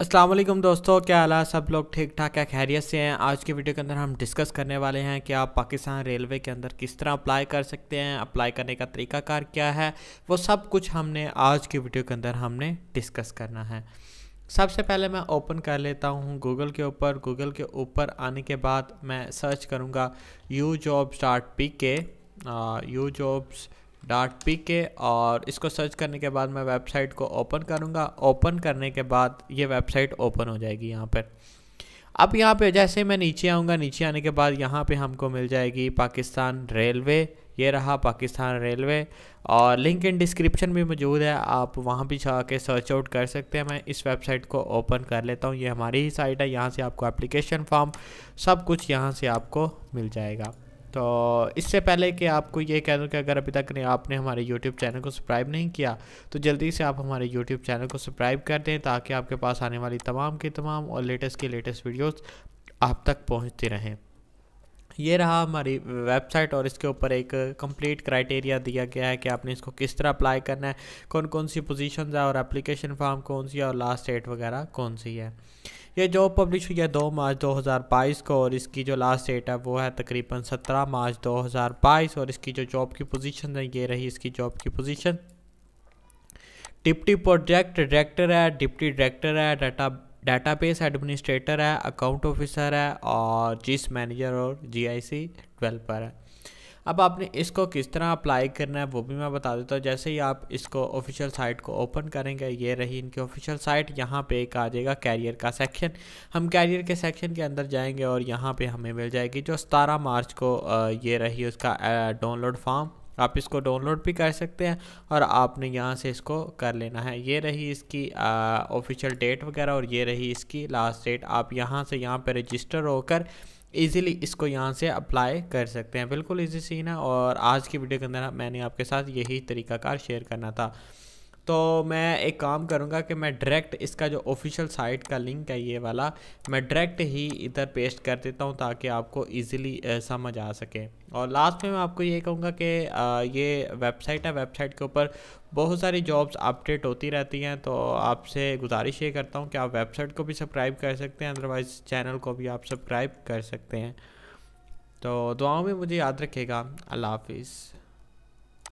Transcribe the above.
असलम दोस्तों क्या हाल है सब लोग ठीक ठाक है खैरियत से हैं आज के वीडियो के अंदर हम डिस्कस करने वाले हैं कि आप पाकिस्तान रेलवे के अंदर किस तरह अप्लाई कर सकते हैं अप्लाई करने का तरीकाकार क्या है वो सब कुछ हमने आज के वीडियो के अंदर हमने डिस्कस करना है सबसे पहले मैं ओपन कर लेता हूँ गूगल के ऊपर गूगल के ऊपर आने के बाद मैं सर्च करूँगा U jobs dot P K U jobs dot P K और इसको सर्च करने के बाद मैं वेबसाइट को ओपन करूँगा ओपन करने के बाद ये वेबसाइट ओपन हो जाएगी यहाँ पर अब यहाँ पे जैसे मैं नीचे आऊँगा नीचे आने के बाद यहाँ पे हमको मिल जाएगी पाकिस्तान रेलवे ये रहा पाकिस्तान रेलवे और लिंक इन डिस्क्रिप्शन भी मौजूद है आप वहाँ भी जाके सर्च आउट कर सकते हैं मैं इस वेबसाइट को ओपन कर लेता हूँ ये हमारी ही साइट है यहाँ से आपको एप्लीकेशन फॉर्म सब कुछ यहाँ से आपको मिल जाएगा तो इससे पहले कि आपको ये कह दूँ कि अगर अभी तक ने आपने हमारे YouTube चैनल को सब्सक्राइब नहीं किया तो जल्दी से आप हमारे YouTube चैनल को सब्सक्राइब कर दें ताकि आपके पास आने वाली तमाम के तमाम और लेटेस्ट के लेटेस्ट वीडियोस आप तक पहुंचती रहें ये रहा हमारी वेबसाइट और इसके ऊपर एक कंप्लीट क्राइटेरिया दिया गया है कि आपने इसको किस तरह अप्लाई करना है कौन कौन सी पोजीशंस है और एप्लीकेशन फॉर्म कौन सी है और लास्ट डेट वगैरह कौन सी है ये जॉब पब्लिश हुई है दो मार्च 2022 को और इसकी जो लास्ट डेट है वो है तकरीबन 17 मार्च 2022 और इसकी जो जॉब की पोजीशन है ये रही इसकी जॉब की पोजीशन डिप्टी प्रोजेक्ट डायरेक्टर है डिप्टी डायरेक्टर है डाटा डाटाबेस एडमिनिस्ट्रेटर है अकाउंट ऑफिसर है और जिस मैनेजर और जी डेवलपर है अब आपने इसको किस तरह अप्लाई करना है वो भी मैं बता देता हूँ जैसे ही आप इसको ऑफिशियल साइट को ओपन करेंगे ये रही इनकी ऑफिशियल साइट यहाँ पे एक आ जाएगा कैरियर का सेक्शन हम कैरियर के सेक्शन के अंदर जाएंगे और यहाँ पे हमें मिल जाएगी जो सतारह मार्च को ये रही उसका डाउनलोड फॉर्म आप इसको डाउनलोड भी कर सकते हैं और आपने यहाँ से इसको कर लेना है ये रही इसकी ऑफिशियल डेट वगैरह और ये रही इसकी लास्ट डेट आप यहाँ से यहाँ पर रजिस्टर होकर ईजिली इसको यहाँ से अप्लाई कर सकते हैं बिल्कुल ईजी सीन है और आज की वीडियो के अंदर मैंने आपके साथ यही तरीकाकार शेयर करना था तो मैं एक काम करूँगा कि मैं डायरेक्ट इसका जो ऑफिशियल साइट का लिंक है ये वाला मैं डायरेक्ट ही इधर पेस्ट कर देता हूँ ताकि आपको इजीली समझ आ सके और लास्ट में मैं आपको ये कहूँगा कि ये वेबसाइट है वेबसाइट के ऊपर बहुत सारी जॉब्स अपडेट होती रहती हैं तो आपसे गुजारिश ये करता हूँ कि आप वेबसाइट को भी सब्सक्राइब कर सकते हैं अदरवाइज़ चैनल को भी आप सब्सक्राइब कर सकते हैं तो दुआओं में मुझे याद रखेगा अल्लाह हाफिज़